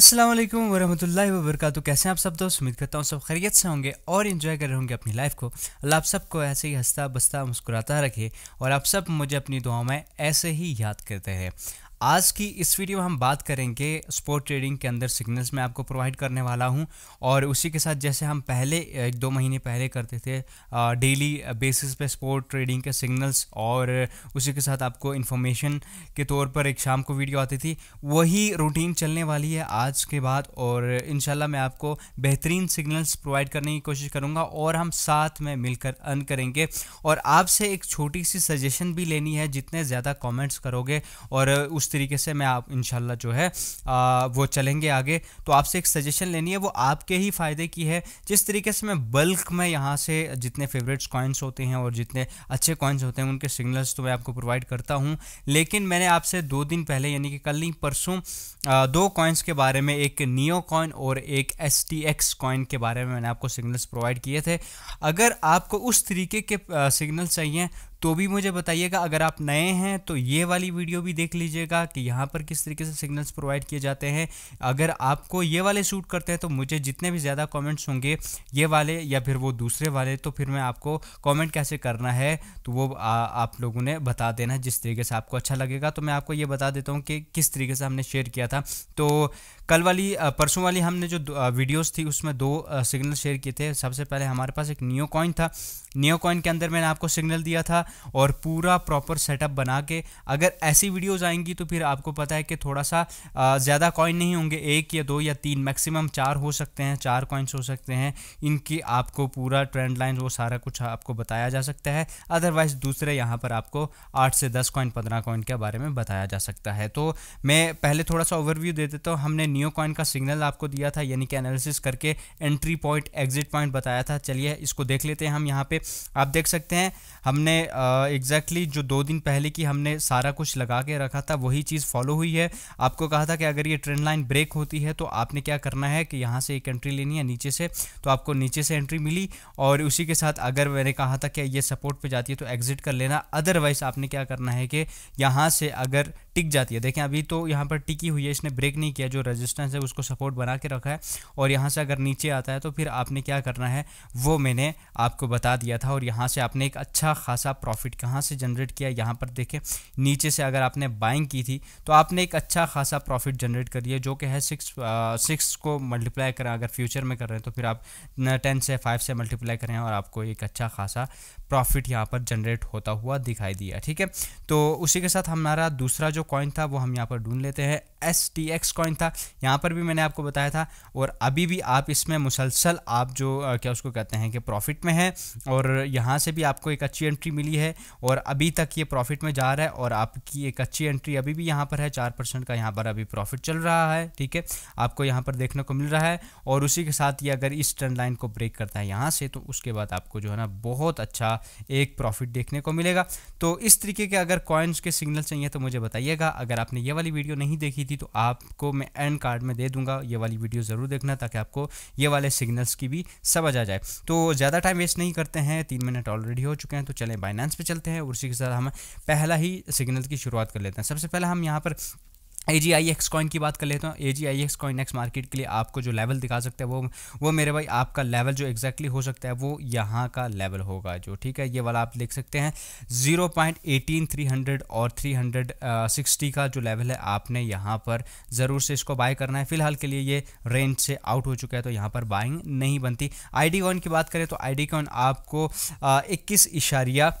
अस्सलाम वालेकुम वरहमतुल्लाहि कैसे हैं आप सब दोस्त उम्मीद करता हूँ सब खैरियत से होंगे और इन्जॉय कर रहे होंगे अपनी लाइफ को अल्लाह आप सबको ऐसे ही हंसता बसता मुस्कुराता रखे और आप सब मुझे अपनी दुआ में ऐसे ही याद करते रहे आज की इस वीडियो में हम बात करेंगे स्पोर्ट ट्रेडिंग के अंदर सिग्नल्स मैं आपको प्रोवाइड करने वाला हूं और उसी के साथ जैसे हम पहले एक दो महीने पहले करते थे डेली बेसिस पे स्पोर्ट ट्रेडिंग के सिग्नल्स और उसी के साथ आपको इन्फॉर्मेशन के तौर पर एक शाम को वीडियो आती थी वही रूटीन चलने वाली है आज के बाद और इन मैं आपको बेहतरीन सिग्नल्स प्रोवाइड करने की कोशिश करूँगा और हम साथ में मिलकर अन करेंगे और आपसे एक छोटी सी सजेशन भी लेनी है जितने ज़्यादा कॉमेंट्स करोगे और उस उस तरीके से मैं आप इनशाला जो है आ, वो चलेंगे आगे तो आपसे एक सजेशन लेनी है वो आपके ही फ़ायदे की है जिस तरीके से मैं बल्क में यहाँ से जितने फेवरेट्स कॉइन्स होते हैं और जितने अच्छे कॉइन्स होते हैं उनके सिग्नल्स तो मैं आपको प्रोवाइड करता हूँ लेकिन मैंने आपसे दो दिन पहले यानी कि कल नहीं परसों दो कॉइन्स के बारे में एक नियो कॉइन और एक एस टी कॉइन के बारे में मैंने आपको सिग्नल्स प्रोवाइड किए थे अगर आपको उस तरीके के सिग्नल चाहिए तो भी मुझे बताइएगा अगर आप नए हैं तो ये वाली वीडियो भी देख लीजिएगा कि यहाँ पर किस तरीके से सिग्नल्स प्रोवाइड किए जाते हैं अगर आपको ये वाले शूट करते हैं तो मुझे जितने भी ज़्यादा कमेंट्स होंगे ये वाले या फिर वो दूसरे वाले तो फिर मैं आपको कमेंट कैसे करना है तो वो आ, आप लोगों ने बता देना जिस तरीके से आपको अच्छा लगेगा तो मैं आपको ये बता देता हूँ कि किस तरीके से हमने शेयर किया था तो कल वाली परसों वाली हमने जो वीडियोस थी उसमें दो सिग्नल शेयर किए थे सबसे पहले हमारे पास एक नियो कॉइन था नियो कॉइन के अंदर मैंने आपको सिग्नल दिया था और पूरा प्रॉपर सेटअप बना के अगर ऐसी वीडियोस आएंगी तो फिर आपको पता है कि थोड़ा सा ज़्यादा कॉइन नहीं होंगे एक या दो या तीन मैक्सिमम चार हो सकते हैं चार कॉइन्स हो सकते हैं इनकी आपको पूरा ट्रेंड लाइन वो सारा कुछ आपको बताया जा सकता है अदरवाइज़ दूसरे यहाँ पर आपको आठ से दस कॉइन पंद्रह कॉइन के बारे में बताया जा सकता है तो मैं पहले थोड़ा सा ओवरव्यू दे देता हूँ हमने नियो कॉइन का सिग्नल आपको दिया था यानी कि एनालिसिस करके एंट्री पॉइंट एग्जिट पॉइंट बताया था चलिए इसको देख लेते हैं हम यहाँ पे आप देख सकते हैं हमने एग्जैक्टली exactly जो दो दिन पहले की हमने सारा कुछ लगा के रखा था वही चीज़ फॉलो हुई है आपको कहा था कि अगर ये ट्रेंड लाइन ब्रेक होती है तो आपने क्या करना है कि यहाँ से एक एंट्री लेनी है नीचे से तो आपको नीचे से एंट्री मिली और उसी के साथ अगर मैंने कहा था कि ये सपोर्ट पर जाती है तो एग्जिट कर लेना अदरवाइज आपने क्या करना है कि यहाँ से अगर टिक जाती है देखें अभी तो यहाँ पर टिकी हुई है इसने ब्रेक नहीं किया जो रेजिस्टेंस है उसको सपोर्ट बना के रखा है और यहाँ से अगर नीचे आता है तो फिर आपने क्या करना है वो मैंने आपको बता दिया था और यहाँ से आपने एक अच्छा खासा प्रॉफिट कहाँ से जनरेट किया यहाँ पर देखें नीचे से अगर आपने बाइंग की थी तो आपने एक अच्छा खासा प्रॉफिट जनरेट कर दिया जो कि है सिक्स सिक्स को मल्टीप्लाई करें अगर फ्यूचर में कर रहे हैं तो फिर आप टेन से फाइव से मल्टीप्लाई करें और आपको एक अच्छा खासा प्रॉफिट यहाँ पर जनरेट होता हुआ दिखाई दिया ठीक है तो उसी के साथ हमारा दूसरा जो कॉइन था वो हम यहाँ पर ढूंढ लेते हैं एस टी एक्स कॉइन था यहाँ पर भी मैंने आपको बताया था और अभी भी आप इसमें मुसलसल आप जो आ, क्या उसको कहते हैं कि प्रॉफिट में है और यहाँ से भी आपको एक अच्छी एंट्री मिली है और अभी तक ये प्रॉफिट में जा रहा है और आपकी एक अच्छी एंट्री अभी भी यहाँ पर है चार परसेंट का यहाँ पर अभी प्रॉफिट चल रहा है ठीक है आपको यहाँ पर देखने को मिल रहा है और उसी के साथ ये अगर इस ट्रेंड लाइन को ब्रेक करता है यहाँ से तो उसके बाद आपको जो है ना बहुत अच्छा एक प्रॉफिट देखने को मिलेगा तो इस तरीके के अगर कॉइन्स के सिग्नल चाहिए तो मुझे बताइए करिएगा अगर आपने ये वाली वीडियो नहीं देखी थी तो आपको मैं एंड कार्ड में दे दूंगा ये वाली वीडियो ज़रूर देखना ताकि आपको ये वाले सिग्नल्स की भी समझ आ जाए तो ज़्यादा टाइम वेस्ट नहीं करते हैं तीन मिनट ऑलरेडी हो चुके हैं तो चलें बाइनेंस पे चलते हैं उसी के साथ हम पहला ही सिग्नल की शुरुआत कर लेते हैं सबसे पहले हम यहाँ पर ए जी आई एक्स कॉइन की बात कर लेता हूँ A G I X coin X market के लिए आपको जो लेवल दिखा सकता है वो वो मेरे भाई आपका लेवल जो एग्जैक्टली हो सकता है वो यहाँ का लेवल होगा जो ठीक है ये वाला आप देख सकते हैं zero point eighteen three hundred और थ्री हंड्रेड सिक्सटी का जो लेवल है आपने यहाँ पर ज़रूर से इसको बाय करना है फिलहाल के लिए ये रेंज से आउट हो चुका है तो यहाँ पर बाइंग नहीं बनती आई डी कॉइन की बात करें तो आई डी कॉइन आपको इक्कीस इशारिया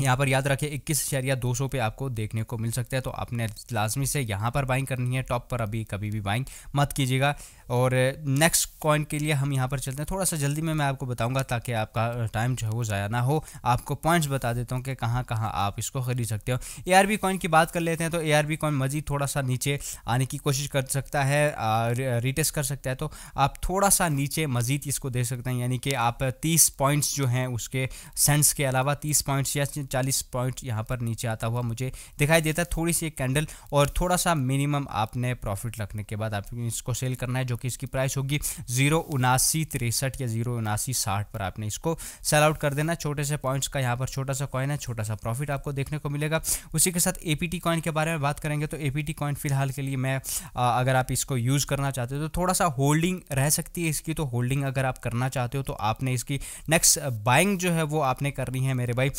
यहाँ पर याद रखें इक्कीस शेयर या दो सौ पे आपको देखने को मिल सकता है तो आपने लाजमी से यहाँ पर बाइंग करनी है टॉप पर अभी कभी भी बाइंग मत कीजिएगा और नेक्स्ट कॉइन के लिए हम यहाँ पर चलते हैं थोड़ा सा जल्दी में मैं आपको बताऊँगा ताकि आपका टाइम जो है वो ज़ाया ना हो आपको पॉइंट्स बता देता हूँ कि कहाँ कहाँ आप इसको खरीद सकते हो ए आर बी कॉइन की बात कर लेते हैं तो ए आर बी कॉइन मजीद थोड़ा सा नीचे आने की कोशिश कर सकता है रिटेस्ट कर सकता है तो आप थोड़ा सा नीचे मजीद इसको दे सकते हैं यानी कि आप तीस पॉइंट्स जो हैं उसके सेंस के अलावा तीस पॉइंट्स या चालीस पॉइंट्स यहाँ पर नीचे आता हुआ मुझे दिखाई देता है थोड़ी सी एक कैंडल और थोड़ा सा मिनिमम आपने प्रॉफिट रखने के बाद आप इसको सेल करना है जो कि इसकी प्राइस होगी जीरो उनासी तिरसठ या जीरो उनासी साठ पर आपने इसको सेल आउट कर देना छोटे से पॉइंट्स का यहाँ पर छोटा सा कॉइन है छोटा सा प्रॉफिट आपको देखने को मिलेगा उसी के साथ एपीटी कॉइन के बारे में बात करेंगे तो एपीटी कॉइन फिलहाल के लिए मैं आ, अगर आप इसको यूज़ करना चाहते हो तो थोड़ा सा होल्डिंग रह सकती है इसकी तो होल्डिंग अगर आप करना चाहते हो तो आपने इसकी नेक्स्ट बाइंग जो है वो आपने करनी है मेरे भाई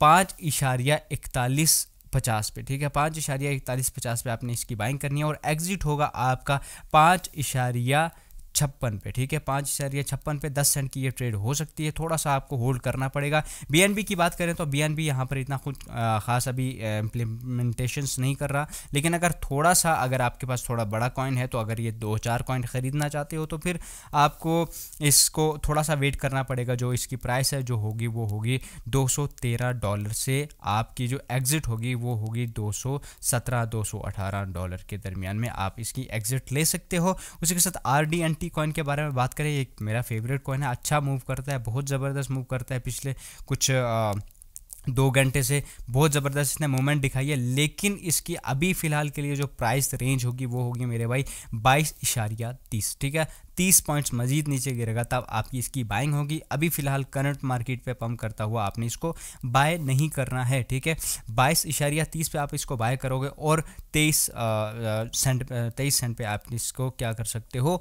पाँच इशारिया इकतालीस पचास पे ठीक है पाँच इशारिया इकतालीस पचास पे आपने इसकी बाइंग करनी है और एग्जिट होगा आपका पाँच इशारिया छप्पन पे ठीक है पाँच सर या छप्पन पे दस सेंट की ये ट्रेड हो सकती है थोड़ा सा आपको होल्ड करना पड़ेगा बीएनबी की बात करें तो बीएनबी यहाँ पर इतना कुछ खास अभी इम्प्लीमेंटेशंस नहीं कर रहा लेकिन अगर थोड़ा सा अगर आपके पास थोड़ा बड़ा कॉइन है तो अगर ये दो चार कॉइन ख़रीदना चाहते हो तो फिर आपको इसको थोड़ा सा वेट करना पड़ेगा जो इसकी प्राइस है जो होगी वो होगी दो डॉलर से आपकी जो एग्ज़िट होगी वो होगी दो सौ डॉलर के दरमियान में आप इसकी एग्ज़िट ले सकते हो उसी के साथ आर एंड एंटी कॉइन के बारे में बात करें एक मेरा फेवरेट कॉइन है अच्छा मूव करता है बहुत ज़बरदस्त मूव करता है पिछले कुछ आ, दो घंटे से बहुत ज़बरदस्त इसने मूवमेंट दिखाई है लेकिन इसकी अभी फ़िलहाल के लिए जो प्राइस रेंज होगी वो होगी मेरे भाई बाईस इशारिया तीस ठीक है तीस पॉइंट्स मजीद नीचे गिरेगा तब आपकी इसकी बाइंग होगी अभी फ़िलहाल करंट मार्केट पे पम्प करता हुआ आपने इसको बाय नहीं करना है ठीक है बाईस इशारिया तीस पे आप इसको बाय करोगे और तेईस सेंट तेईस सेंट पर आप इसको क्या कर सकते हो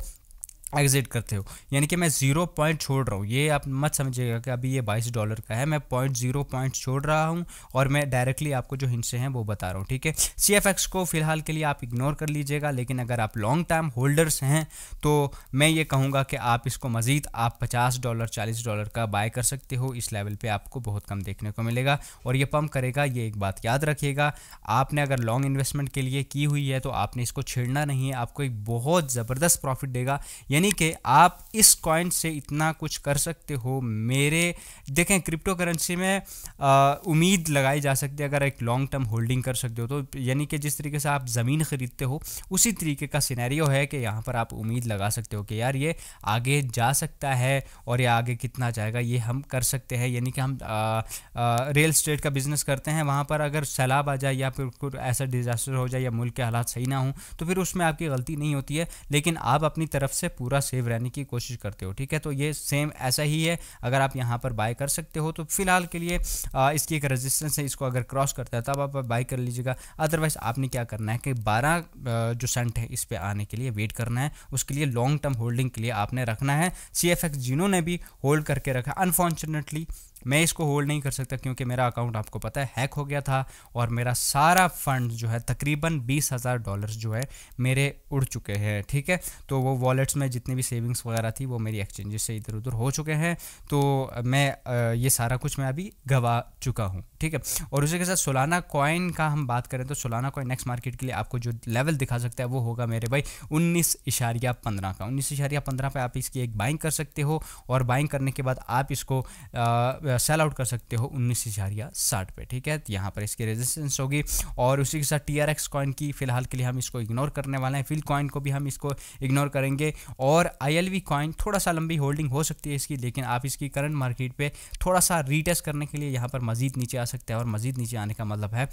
एग्जिट करते हो यानी कि मैं ज़ीरो पॉइंट छोड़ रहा हूँ ये आप मत समझिएगा कि अभी ये बाईस डॉलर का है मैं पॉइंट ज़ीरो पॉइंट छोड़ रहा हूँ और मैं डायरेक्टली आपको जो हिंसे हैं वो बता रहा हूँ ठीक है सी एफ एक्स को फिलहाल के लिए आप इग्नोर कर लीजिएगा लेकिन अगर आप लॉन्ग टर्म होल्डर्स हैं तो मैं ये कहूँगा कि आप इसको मज़ीद आप पचास डॉलर चालीस डॉलर का बाय कर सकते हो इस लेवल पर आपको बहुत कम देखने को मिलेगा और ये पम्प करेगा ये एक बात याद रखिएगा आपने अगर लॉन्ग इन्वेस्टमेंट के लिए की हुई है तो आपने इसको छेड़ना नहीं है आपको एक बहुत ज़बरदस्त प्रॉफिट देगा यानी यानी कि आप इस कॉइन से इतना कुछ कर सकते हो मेरे देखें क्रिप्टो करेंसी में आ, उम्मीद लगाई जा सकती है अगर एक लॉन्ग टर्म होल्डिंग कर सकते हो तो यानी कि जिस तरीके से आप ज़मीन ख़रीदते हो उसी तरीके का सिनेरियो है कि यहाँ पर आप उम्मीद लगा सकते हो कि यार ये आगे जा सकता है और ये आगे कितना जाएगा ये हम कर सकते हैं यानी कि हम रियल स्टेट का बिज़नेस करते हैं वहाँ पर अगर सैलाब आ जाए या फिर कुछ ऐसा डिज़ास्टर हो जाए या मुल्क के हालात सही ना हों तो फिर उसमें आपकी गलती नहीं होती है लेकिन आप अपनी तरफ से पूरा पूरा सेव रहने की कोशिश करते हो ठीक है तो ये सेम ऐसा ही है अगर आप यहाँ पर बाय कर सकते हो तो फिलहाल के लिए आ, इसकी एक रजिस्टेंस है इसको अगर क्रॉस करता है तब आप बाय कर लीजिएगा अदरवाइज आपने क्या करना है कि बारह जो सेंट है इस पर आने के लिए वेट करना है उसके लिए लॉन्ग टर्म होल्डिंग के लिए आपने रखना है सी एफ ने भी होल्ड करके रखा अनफॉर्चुनेटली मैं इसको होल्ड नहीं कर सकता क्योंकि मेरा अकाउंट आपको पता है हैक हो गया था और मेरा सारा फंड जो है तकरीबन बीस हज़ार डॉलर्स जो है मेरे उड़ चुके हैं ठीक है तो वो वॉलेट्स में जितनी भी सेविंग्स वगैरह थी वो मेरी एक्सचेंजेस से इधर उधर हो चुके हैं तो मैं ये सारा कुछ मैं अभी गवा चुका हूँ ठीक है और उसी के साथ सोलाना कॉइन का हम बात करें तो सोलाना कॉइन नेक्स्ट मार्केट के लिए आपको जो लेवल दिखा सकता है वो होगा मेरे भाई उन्नीस इशारिया पंद्रह का उन्नीस इशारिया पंद्रह पर आप इसकी एक बाइंग कर सकते हो और बाइंग करने के बाद आप इसको सेल आउट कर सकते हो उन्नीस इशारिया साठ पे ठीक है तो यहाँ पर इसकी रेजिस्टेंस होगी और उसी के साथ टी आर एक्स कॉइन की फिलहाल के लिए हम इसको इग्नोर करने वाले हैं फिल कॉइन को भी हम इसको इग्नोर करेंगे और आई एल वी कॉइन थोड़ा सा लंबी होल्डिंग हो सकती है इसकी लेकिन आप इसकी करंट मार्केट पर थोड़ा सा रिटेस्ट करने के लिए यहाँ पर मजीद नीचे आ सकते हैं और मज़ीद नीचे आने का मतलब है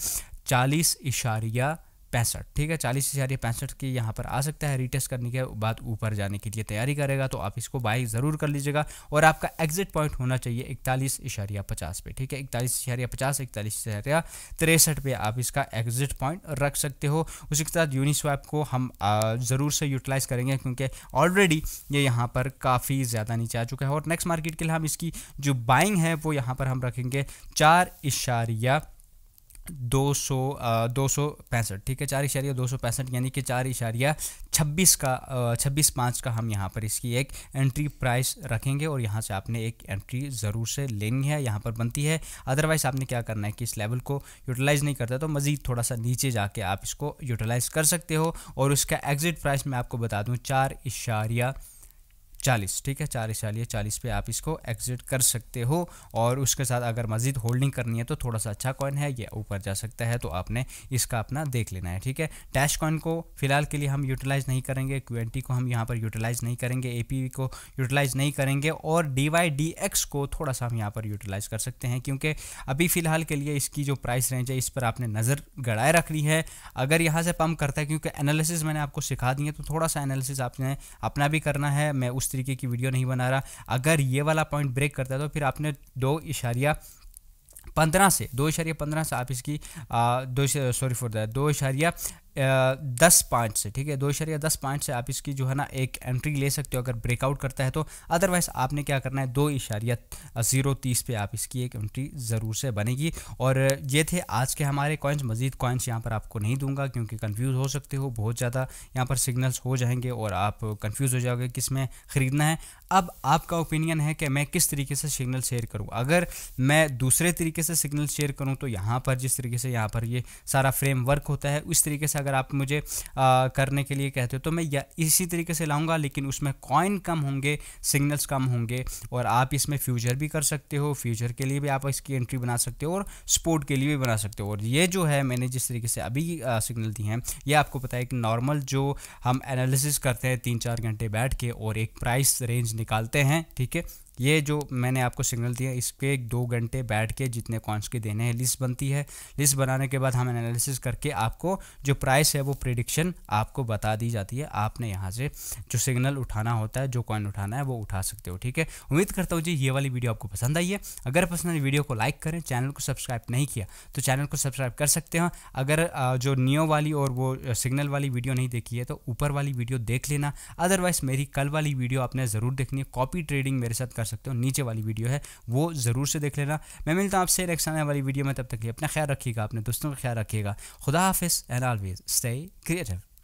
चालीस इशारिया पैंसठ ठीक है चालीस हज़ार या पैंसठ की यहाँ पर आ सकता है रिटेस्ट करने के बाद ऊपर जाने के लिए तैयारी करेगा तो आप इसको बाय ज़रूर कर लीजिएगा और आपका एग्जिट पॉइंट होना चाहिए इकतालीस इशारिया पचास पे ठीक है इकतालीस इशारिया पचास इकतालीस इशारिया तिरसठ पे आप इसका एग्जिट पॉइंट रख सकते हो उसी के साथ यूनिस्वैप को हम ज़रूर से यूटिलाइज़ करेंगे क्योंकि ऑलरेडी ये यहाँ पर काफ़ी ज़्यादा नीचे आ चुका है और नेक्स्ट मार्केट के लिए हम इसकी जो बाइंग है वो यहाँ पर हम रखेंगे चार इशारिया दो सौ दो सौ पैंसठ ठीक है चार इशारिया दो सौ पैंसठ यानी कि चार इशारिया छब्बीस का छब्बीस पाँच का हम यहाँ पर इसकी एक एंट्री प्राइस रखेंगे और यहाँ से आपने एक एंट्री ज़रूर से लेनी है यहाँ पर बनती है अदरवाइज़ आपने क्या करना है कि इस लेवल को यूटिलाइज़ नहीं करता तो मज़ीद थोड़ा सा नीचे जाके आप इसको यूटिलाइज़ कर सकते हो और उसका एग्ज़िट प्राइस मैं आपको बता दूँ चार इशारिया चालीस ठीक है चालीस चालीस चालीस पे आप इसको एग्जिट कर सकते हो और उसके साथ अगर मजीद होल्डिंग करनी है तो थोड़ा सा अच्छा कॉइन है ये ऊपर जा सकता है तो आपने इसका अपना देख लेना है ठीक है डैश कॉइन को फिलहाल के लिए हम यूटिलाइज़ नहीं करेंगे टी को हम यहाँ पर यूटिलाइज़ नहीं करेंगे ए को यूटिलाइज़ नहीं करेंगे और डी वाई को थोड़ा सा हम यहाँ पर यूटिलाइज़ कर सकते हैं क्योंकि अभी फ़िलहाल के लिए इसकी जो प्राइस रेंज है इस पर आपने नज़र गड़ाए रखनी है अगर यहाँ से पम्प करता है क्योंकि एनालिसिस मैंने आपको सिखा दी है तो थोड़ा सा एनालिसिस आपने अपना भी करना है मैं उस तरीके की वीडियो नहीं बना रहा अगर ये वाला पॉइंट ब्रेक करता है तो फिर आपने दो इशारिया पंद्रह से दो इशारिया पंद्रह से आप इसकी आ, दो सॉरी फॉर दैट दो इशारिया दस पॉइंट से ठीक है दो इशारिया दस पॉइंट से आप इसकी जो है ना एक एंट्री ले सकते हो अगर ब्रेकआउट करता है तो अदरवाइज़ आपने क्या करना है दो इशारिया ज़ीरो तीस पे आप इसकी एक एंट्री ज़रूर से बनेगी और ये थे आज के हमारे कॉइन्स मज़ीद कॉइन्स यहाँ पर आपको नहीं दूंगा क्योंकि कन्फ्यूज़ हो सकते हो बहुत ज़्यादा यहाँ पर सिग्नल्स हो जाएंगे और आप कन्फ्यूज़ हो जाओगे किस में ख़रीदना है अब आपका ओपिनियन है कि मैं किस तरीके से सिग्नल शेयर करूँ अगर मैं दूसरे तरीके से सिग्नल शेयर करूँ तो यहाँ पर जिस तरीके से यहाँ पर ये सारा वर्क होता है उस तरीके से अगर आप मुझे आ, करने के लिए कहते हो तो मैं इसी तरीके से लाऊंगा लेकिन उसमें कॉइन कम होंगे सिग्नल्स कम होंगे और आप इसमें फ्यूचर भी कर सकते हो फ्यूचर के लिए भी आप इसकी एंट्री बना सकते हो और स्पोर्ट के लिए भी बना सकते हो और ये जो है मैंने जिस तरीके से अभी सिग्नल दी हैं ये आपको पता है कि नॉर्मल जो हम एनालिसिस करते हैं तीन चार घंटे बैठ के और एक प्राइस रेंज निकालते हैं ठीक है ये जो मैंने आपको सिग्नल दिया इस पर दो घंटे बैठ के जितने कॉइन्स के देने हैं लिस्ट बनती है लिस्ट बनाने के बाद हम एनालिसिस करके आपको जो प्राइस है वो प्रिडिक्शन आपको बता दी जाती है आपने यहाँ से जो सिग्नल उठाना होता है जो कॉइन उठाना है वो उठा सकते हो ठीक है उम्मीद करता हूँ जी ये वाली वीडियो आपको पसंद आई है अगर पसंद आई वीडियो को लाइक करें चैनल को सब्सक्राइब नहीं किया तो चैनल को सब्सक्राइब कर सकते हैं अगर जो नियो वाली और वो सिग्नल वाली वीडियो नहीं देखी है तो ऊपर वाली वीडियो देख लेना अदरवाइज मेरी कल वाली वीडियो आपने ज़रूर देखनी है कॉपी ट्रेडिंग मेरे साथ कर कर सकते हो नीचे वाली वीडियो है वो ज़रूर से देख लेना मैं मिलता हूँ आपसे नेक्स्ट आने वाली वीडियो में तब तक अपना ख्याल रखिएगा अपने दोस्तों का ख्याल रखिएगा खुदा हाफिज़ एंड ऑलवेज स्टे क्रिएटिव